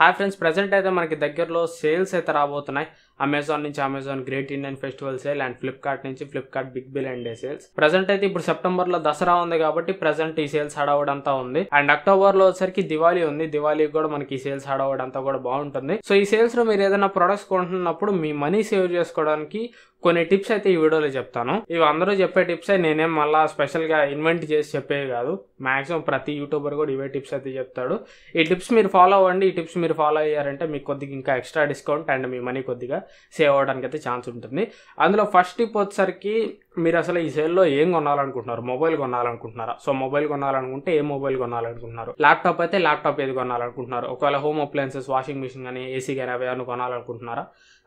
hi friends present అయితే మనకి దగ్గరలో సేల్స్ అయితే రాబోతున్నాయి అమెజాన్ నుంచి Amazon great Indian festival sale and Flipkart నుంచి Flipkart big bill and day sales present అయితే ఇప్పుడు సెప్టెంబర్ లో దసరా ఉంది కాబట్టి ప్రెసెంట్ ఈ సేల్స్ హడావడంతా ఉంది అండ్ అక్టోబర్ లో వచ్చరికి దివాళీ ఉంది దివాళీకి కూడా మనకి ఈ సేల్స్ హడావడంతా కూడా బాగుంటుంది సో ఈ సేల్స్ లో మీరు ఏదైనా ప్రొడక్ట్స్ కొంటున్నప్పుడు మీ మనీ సేవ్ చేసుకోవడానికి కొన్ని టిప్స్ అయితే ఈ వీడియోలో చెప్తాను ఇవి అందరూ చెప్పే టిప్సే నేనేం మళ్ళీ స్పెషల్గా ఇన్వెంట్ చేసి చెప్పేవి కాదు మాక్సిమం ప్రతి యూట్యూబర్ కూడా ఇవే టిప్స్ అయితే చెప్తాడు ఈ టిప్స్ మీరు ఫాలో అవ్వండి ఈ టిప్స్ మీరు ఫాలో అయ్యారంటే మీకు కొద్దిగా ఇంకా ఎక్స్ట్రా డిస్కౌంట్ అండ్ మీ మనీ కొద్దిగా సేవ్ అవ్వడానికి అయితే ఛాన్స్ ఉంటుంది అందులో ఫస్ట్ టిప్ వచ్చేసరికి మీరు అసలు ఈ సేల్లో ఏం కొనాలనుకుంటున్నారు మొబైల్ కొనాలనుకుంటున్నారా సో మొబైల్ కొనాలనుకుంటే ఏ మొబైల్ కొనాలనుకుంటున్నారు ల్యాప్టాప్ అయితే ల్యాప్టాప్ ఏది కొనాలనుకుంటున్నారు ఒకవేళ హోమ్ అప్లయన్సెస్ వాషింగ్ మిషన్ కానీ ఏసీ కానీ అవి ఏమైనా కొనాలనుకుంటున్నారా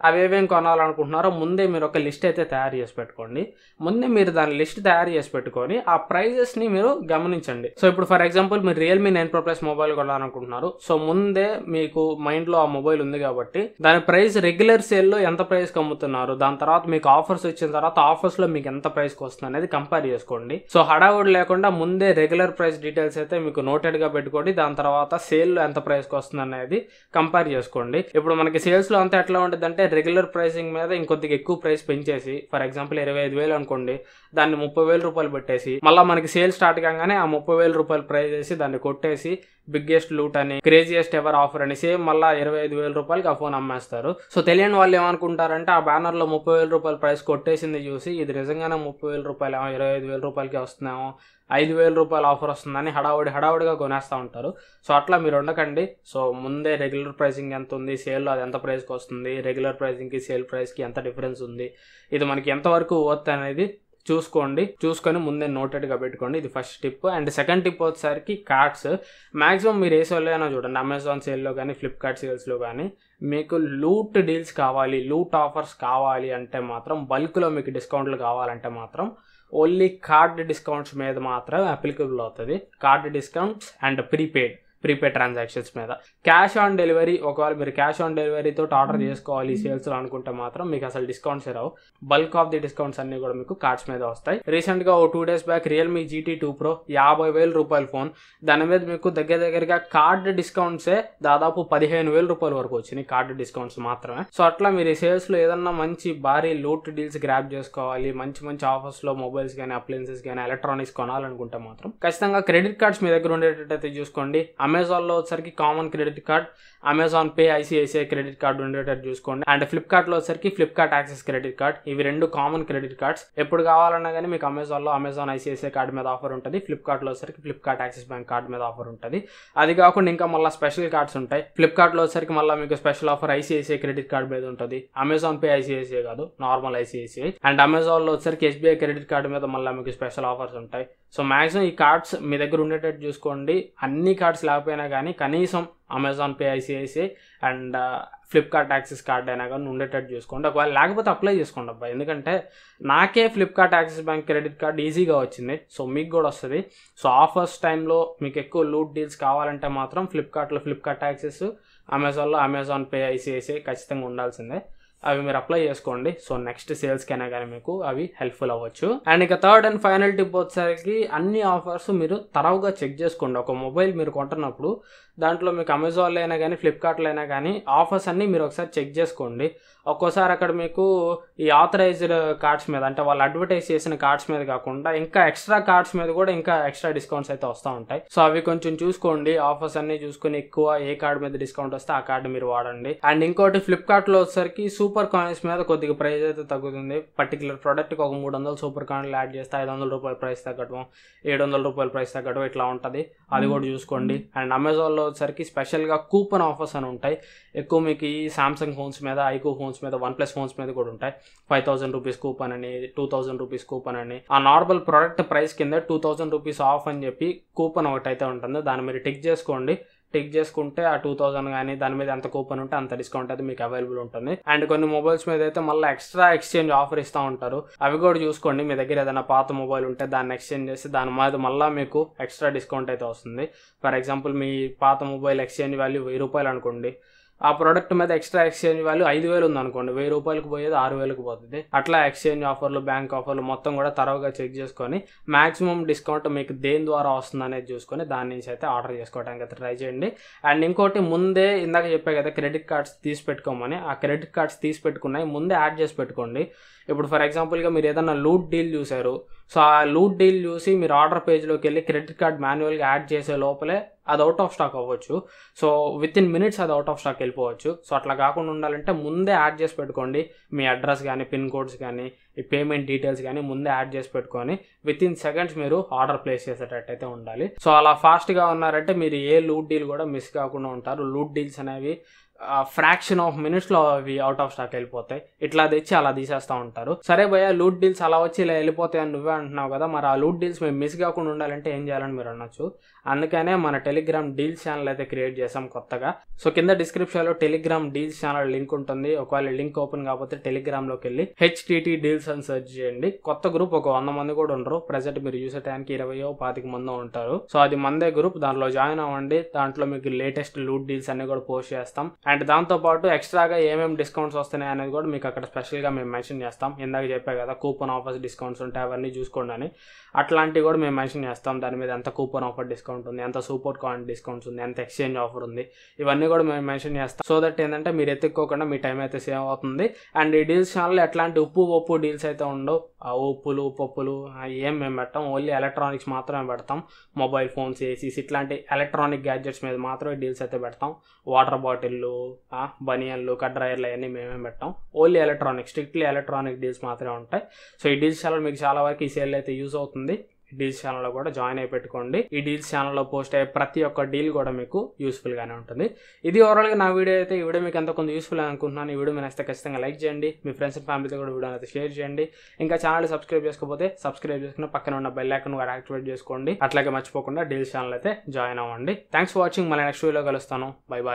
అవి ఏమేమి కొనాలనుకుంటున్నారో ముందే మీరు ఒక లిస్ట్ అయితే తయారు చేసి పెట్టుకోండి ముందే మీరు దాని లిస్ట్ తయారు చేసి పెట్టుకొని ఆ ప్రైజెస్ని మీరు గమనించండి సో ఇప్పుడు ఫర్ ఎగ్జాంపుల్ మీరు Realme nine pro plus mobile కొనాలనుకుంటున్నారు సో ముందే మీకు మైండ్లో ఆ మొబైల్ ఉంది కాబట్టి దాని ప్రైస్ రెగ్యులర్ సేల్లో ఎంత ప్రైస్కి అమ్ముతున్నారు దాని తర్వాత మీకు ఆఫర్స్ వచ్చిన తర్వాత ఆఫర్స్లో మీకు ఎంత ఎంత ప్రైస్కి వస్తుంది అనేది కంపేర్ చేసుకోండి సో హడావుడి లేకుండా ముందే రెగ్యులర్ ప్రైస్ డీటెయిల్స్ అయితే మీకు నోటెడ్గా పెట్టుకోండి దాని తర్వాత సేల్లో ఎంత ప్రైస్కి వస్తుంది అనేది కంపేర్ చేసుకోండి ఇప్పుడు మనకి సేల్స్లో అంతా ఎట్లా ఉంటుంది అంటే రెగ్యులర్ ప్రైసింగ్ మీద ఇంకొద్దిగా ఎక్కువ ప్రైస్ పెంచేసి ఫర్ ఎగ్జాంపుల్ ఇరవై ఐదు వేలు అనుకోండి దాన్ని ముప్పై వేల రూపాయలు పెట్టేసి మళ్ళీ మనకి సేల్ స్టార్ట్ కాగానే ఆ ముప్పై వేల రూపాయలు ప్రైస్ చేసి దాన్ని కొట్టేసి బిగ్గెస్ట్ లూట్ అని క్రేజియస్ట్ ఎవర్ ఆఫర్ అని సేమ్ మళ్ళీ ఇరవై ఐదు వేల రూపాయలకి ఆ ఫోన్ అమ్మేస్తారు సో తెలియని వాళ్ళు ఏమనుకుంటారంటే ఆ బ్యానర్లో ముప్పై వేల రూపాయల ప్రైస్ కొట్టేసింది చూసి ఇది నిజంగానే ముప్పై వేల ఏమో ఇరవై ఐదు వేల రూపాయలకి వస్తున్నామో ఐదు వేల రూపాయల ఆఫర్ వస్తుందని హడావుడి హడావుడిగా కొనేస్తూ ఉంటారు సో అట్లా మీరు ఉండకండి సో ముందే రెగ్యులర్ ప్రైసింగ్ ఎంత ఉంది సేల్లో అది ఎంత ప్రైస్కి వస్తుంది రెగ్యులర్ ప్రైసింగ్కి సేల్ ప్రైస్కి ఎంత డిఫరెన్స్ ఉంది ఇది మనకి ఎంతవరకు వర్త్ అనేది చూసుకోండి చూసుకొని ముందే నోటెడ్గా పెట్టుకోండి ఇది first tip and second tip వచ్చేసరికి కార్డ్స్ మాక్సిమం మీరు ఏ సేల్లో చూడండి అమెజాన్ సేల్లో కానీ ఫ్లిప్కార్ట్ సేల్స్లో కానీ మీకు లూట్ డీల్స్ కావాలి లూట్ ఆఫర్స్ కావాలి అంటే మాత్రం బల్క్లో మీకు డిస్కౌంట్లు కావాలంటే మాత్రం ఓన్లీ కార్డ్ డిస్కౌంట్స్ మీద మాత్రం అప్లికబుల్ అవుతుంది card discounts and prepaid prepaid transactions మీద క్యాష్ ఆన్ డెలివరీ ఒకవేళ మీరు క్యాష్ ఆన్ డెలివరీతో ఆర్డర్ చేసుకోవాలి సేల్స్లో అనుకుంటే మాత్రం మీకు అసలు డిస్కౌంట్స్ రావు బల్క్ ఆఫ్ ది డిస్కౌంట్స్ అన్ని కూడా మీకు కార్డ్స్ మీద వస్తాయి రీసెంట్గా ఓ two days back Realme GT two pro యాభై వేల రూపాయల ఫోన్ దాని మీద మీకు దగ్గర దగ్గరగా కార్డ్ డిస్కౌంట్సే దాదాపు పదిహేను వేల రూపాయల వరకు వచ్చినాయి కార్డు డిస్కౌంట్స్ మాత్రమే సో అట్లా మీరు సేల్స్ సేల్స్లో ఏదన్నా మంచి భారీ లోట్ డీల్స్ గ్రాప్ చేసుకోవాలి మంచి మంచి ఆఫర్స్లో మొబైల్స్ కానీ అప్లయన్సెస్ కానీ ఎలక్ట్రానిక్స్ కొనాలనుకుంటే మాత్రం ఖచ్చితంగా క్రెడిట్ కార్డ్స్ మీ దగ్గర అయితే చూసుకోండి అమెజాన్లో వచ్చరికి common credit card Amazon pay ICICI credit card ఉండేటట్టు చూసుకోండి అండ్ ఫ్లిప్కార్ట్లో వచ్చరికి ఫ్లిప్కార్ట్ యాక్సెస్ క్రెడిట్ కార్డ్ ఇవి రెండు కామన్ క్రెడిట్ కార్డ్స్ ఎప్పుడు కావాలన్నా కానీ మీకు అమెజాన్లో అమెజాన్ ఐసిఐసిఐ కార్డు మీద ఆఫర్ ఉంటుంది ఫ్లిప్కార్ట్లో వచ్చరికి ఫ్లిప్కార్ట్ యాక్సిస్ బ్యాంక్ కార్డు మీద ఆఫర్ ఉంటుంది అది కాకుండా ఇంకా మళ్ళీ స్పెషల్ కార్డ్స్ ఉంటాయి ఫ్లిప్కార్ట్లో వచ్చరికి మళ్ళీ మీకు special offer ICICI credit card మీద ఉంటుంది అమెజాన్ పే ఐసిఐసిఐ కాదు నార్మల్ ఐసిఐసిఐ అండ్ అమెజాన్లో వచ్చరికి ఎస్బీఐ క్రెడిట్ కార్డు మీద మళ్ళీ మీకు స్పెషల్ ఆఫర్స్ ఉంటాయి సో మాక్సిమం ఈ కార్డ్స్ మీ దగ్గర ఉండేటట్టు చూసుకోండి అన్ని కార్డ్స్ లేకపోతే కాకపోయినా కానీ కనీసం Amazon pay ICICI and Flipkart Axis card అయినా కానీ ఉండేటట్టు చూసుకోండి ఒకవేళ లేకపోతే అప్లై చేసుకోండి అబ్బాయి ఎందుకంటే నాకే Flipkart Axis bank credit card ఈజీగా వచ్చింది సో మీకు కూడా వస్తుంది సో ఆఫర్స్ టైంలో మీకు ఎక్కువ లూట్ డీల్స్ కావాలంటే మాత్రం ఫ్లిప్కార్ట్లో ఫ్లిప్కార్ట్ యాక్సిస్ అమెజాన్లో అమెజాన్ పే ఐసిఐసిఐ ఖచ్చితంగా ఉండాల్సిందే అవి మీరు అప్లై చేసుకోండి సో నెక్స్ట్ సేల్స్ కైనా కానీ మీకు అవి హెల్ప్ఫుల్ అవ్వచ్చు అండ్ ఇక థర్డ్ అండ్ ఫైనల్ టిప్ వచ్చేసరికి అన్ని ఆఫర్స్ మీరు తరవుగా చెక్ చేసుకోండి ఒక మొబైల్ మీరు కొంటున్నప్పుడు దాంట్లో మీకు అమెజాన్లో అయినా కానీ ఫ్లిప్కార్ట్లో అయినా కానీ ఆఫర్స్ అన్నీ మీరు ఒకసారి చెక్ చేసుకోండి ఒక్కోసారి అక్కడ మీకు ఈ ఆథరైజ్డ్ కార్డ్స్ మీద అంటే వాళ్ళు అడ్వర్టైజ్ చేసిన కార్డ్స్ మీద కాకుండా ఇంకా ఎక్స్ట్రా కార్డ్స్ మీద కూడా ఇంకా ఎక్స్ట్రా డిస్కౌంట్స్ అయితే వస్తూ ఉంటాయి సో అవి కొంచెం చూసుకోండి ఆఫర్స్ అన్ని చూసుకుని ఎక్కువ ఏ కార్డ్ మీద డిస్కౌంట్ వస్తే ఆ కార్డు మీరు వాడండి అండ్ ఇంకోటి ఫ్లిప్కార్ట్లో వచ్చేసరికి సూపర్ కాయిన్స్ మీద కొద్దిగా ప్రైస్ అయితే తగ్గుతుంది పర్టికులర్ ప్రోడక్ట్కి ఒక మూడు వందలు సూపర్ కాయిన్లు యాడ్ చేస్తే ఐదు వందల రూపాయల ప్రైస్ తగ్గడం ఏడు వందల రూపాయల ప్రైస్ తగ్గడం ఇట్లా ఉంటుంది అది కూడా చూసుకోండి అండ్ అమెజాన్లో వచ్చేసరికి స్పెషల్గా కూపన్ ఆఫర్స్ అని ఉంటాయి ఎక్కువ మీకు ఈ సామ్సంగ్ ఫోన్స్ మీద ఐకో ఫోన్స్ ఫోన్స్ మీద వన్ ప్లస్ ఫోన్స్ మీద కూడా ఉంటాయి ఫైవ్ థౌసండ్ రూపీస్ కూపన్ అని టూ థౌసండ్ రూపీస్ కూపన్ అని ఆ నార్మల్ ప్రోడక్ట్ ప్రైస్ కింద టూ థౌసండ్ రూపీస్ ఆఫ్ అని చెప్పి కూపన్ ఒకటైతే ఉంటుంది దాని మీద టిక్ చేసుకోండి టిక్ చేసుకుంటే ఆ టూ థౌసండ్ కానీ దాని మీద ఎంత కూపన్ ఉంటే అంత డిస్కౌంట్ అయితే మీకు అవైలబుల్ ఉంటుంది అండ్ కొన్ని మొబైల్స్ మీద అయితే మళ్ళీ ఎక్స్ట్రా ఎక్స్చేంజ్ ఆఫర్ ఇస్తూ ఉంటారు అవి కూడా చూసుకోండి మీ దగ్గర ఏదైనా పాత మొబైల్ ఉంటే దాన్ని ఎక్స్చేంజ్ చేసి దాని మీద మళ్ళీ మీకు ఎక్స్ట్రా డిస్కౌంట్ అయితే వస్తుంది ఫర్ ఎగ్జాంపుల్ మీ పాత మొబైల్ ఎక్స్చేంజ్ వాల్యూ వెయ్యి రూపాయలు అనుకోండి ఆ ప్రోడక్ట్ మీద ఎక్స్ట్రా ఎక్స్చేంజ్ వాల్యూ ఐదు వేలు ఉందనుకోండి వెయ్యి రూపాయలకు పోయేది ఆరు వేలకు పోతుంది అట్లా ఎక్స్చేంజ్ ఆఫర్లు బ్యాంక్ ఆఫర్లు మొత్తం కూడా తరవగా చెక్ చేసుకొని మాక్సిమం డిస్కౌంట్ మీకు దేని ద్వారా వస్తుంది అనేది చూసుకొని దాని నుంచి అయితే ఆర్డర్ చేసుకోవడానికి అయితే ట్రై చేయండి అండ్ ఇంకోటి ముందే ఇందాక చెప్పే కదా క్రెడిట్ కార్డ్స్ తీసి పెట్టుకోమని ఆ క్రెడిట్ కార్డ్స్ తీసి పెట్టుకున్నాయి ముందే యాడ్ చేసి పెట్టుకోండి ఇప్పుడు ఫర్ ఎగ్జాంపుల్గా మీరు ఏదైనా లూట్ డీల్ చూసారు సో ఆ లూట్ డీల్ చూసి మీరు ఆర్డర్ పేజ్లోకి వెళ్ళి క్రెడిట్ కార్డ్ మాన్యువల్గా యాడ్ చేసే లోపలే అది అవుట్ ఆఫ్ స్టాక్ అవ్వచ్చు సో విత్ ఇన్ మినిట్స్ అది అవుట్ ఆఫ్ స్టాక్ వెళ్ళిపోవచ్చు సో అట్లా కాకుండా ఉండాలంటే ముందే యాడ్ చేసి పెట్టుకోండి మీ అడ్రస్ కానీ పిన్ కోడ్స్ కానీ ఈ పేమెంట్ డీటెయిల్స్ కానీ ముందే యాడ్ చేసి పెట్టుకొని విత్ ఇన్ సెకండ్స్ మీరు ఆర్డర్ ప్లేస్ చేసేటట్టయితే ఉండాలి సో అలా ఫాస్ట్గా ఉన్నారంటే మీరు ఏ లూట్ డీల్ కూడా మిస్ కాకుండా ఉంటారు లూట్ డీల్స్ అనేవి ఫ్రాక్షన్ ఆఫ్ మినిట్స్లో అవి అవుట్ ఆఫ్ స్టాక్ వెళ్ళిపోతాయి ఇట్లా తెచ్చి అలా తీసేస్తూ ఉంటారు సరే భయ లూట్ డీల్స్ అలా వచ్చి ఇలా వెళ్ళిపోతాయి అని నువ్వే అంటున్నావు కదా మరి ఆ లూట్ డీల్స్ మేము మిస్ కాకుండా ఉండాలంటే ఏం చేయాలని మీరు అనొచ్చు అందుకనే మన టెలిగ్రామ్ డీల్స్ ఛానల్ అయితే క్రియేట్ చేసాం కొత్తగా సో కింద డిస్క్రిప్షన్లో టెలిగ్రామ్ డీల్స్ ఛానల్ లింక్ ఉంటుంది ఒకవేళ లింక్ ఓపెన్ కాకపోతే టెలిగ్రామ్లోకి వెళ్ళి హెచ్టిటి డీల్స్ అని సెర్చ్ చేయండి కొత్త గ్రూప్ ఒక వంద మంది కూడా ఉండరు ప్రజెంట్ మీరు చూసే టైంకి ఇరవయో పాతిక మంది ఉంటారు సో అది మందే గ్రూప్ దాంట్లో జాయిన్ అవ్వండి దాంట్లో మీకు లేటెస్ట్ లూట్ డీల్స్ అన్ని కూడా పోస్ట్ చేస్తాం అండ్ దాంతోపాటు ఎక్స్ట్రాగా ఏమేమి డిస్కౌంట్స్ వస్తున్నాయి అనేది కూడా మీకు అక్కడ స్పెషల్గా మేము మెన్షన్ చేస్తాం ఇందాక చెప్పే కదా కూపన్ ఆఫర్స్ డిస్కౌంట్స్ ఉంటాయి అవన్నీ చూసుకోండి అని అట్లాంటివి కూడా మేము మెన్షన్ చేస్తాం దాని మీద ఎంత కూపన్ ఆఫర్ డిస్కౌంట్ ఉంది ఎంత సూపర్ కాయిన్ డిస్కౌంట్స్ ఉంది ఎంత ఎక్స్చేంజ్ ఆఫర్ ఉంది ఇవన్నీ కూడా మేము మెన్షన్ చేస్తాం సో దట్ ఏంటంటే మీరు ఎత్తుక్కోకుండా మీ టైం అయితే సేవ్ అవుతుంది అండ్ ఈ డీల్స్ ఛానల్లో ఎట్లాంటి ఉప్పు ఉప్పు డీల్స్ అయితే ఉండవు ఆ ఉప్పులు పప్పులు ఏం మేము పెట్టాం ఓన్లీ ఎలక్ట్రానిక్స్ మాత్రమే పెడతాం మొబైల్ ఫోన్స్ ఏసీస్ ఇట్లాంటి ఎలక్ట్రానిక్ గ్యాడ్జెట్స్ మీద మాత్రమే డీల్స్ అయితే పెడతాం వాటర్ బాటిళ్ళు బనియన్లు కట్రాయర్లు అవన్నీ మేమే పెట్టాం only electronic strictly electronic deals మాత్రమే ఉంటాయి సో ఈ డీల్స్ ఛానల్ మీకు చాలా వరకు ఈ సేల్ అయితే యూజ్ అవుతుంది డీల్స్ ఛానల్లో కూడా జాయిన్ అయి పెట్టుకోండి ఈ డీల్స్ ఛానల్లో పోస్ట్ అయ్యే ప్రతి ఒక్క డీల్ కూడా మీకు యూస్ఫుల్గానే ఉంటుంది ఇది ఓవరాల్గా నా వీడియో అయితే ఈ వీడియో మీకు ఎంత కొంత యూస్ఫుల్ అనుకుంటున్నాను ఈ వీడియో మీరు నచ్చితే ఖచ్చితంగా లైక్ చేయండి మీ ఫ్రెండ్స్ అండ్ ఫ్యామిలీతో కూడా వీడియో అయితే షేర్ చేయండి ఇంకా ఛానల్ సబ్స్క్రైబ్ చేసుకోకపోతే సబ్స్క్రైబ్ చేసుకున్న పక్కన ఉన్న బెల్ ఐకన్ కూడా యాక్టివేట్ చేసుకోండి అట్లాగే మర్చిపోకుండా డీల్స్ ఛానల్ అయితే జాయిన్ అవ్వండి థ్యాంక్స్ ఫర్ వాచింగ్ మళ్ళీ నెక్స్ట్ వీడియో కలుస్తాను బై బాయ్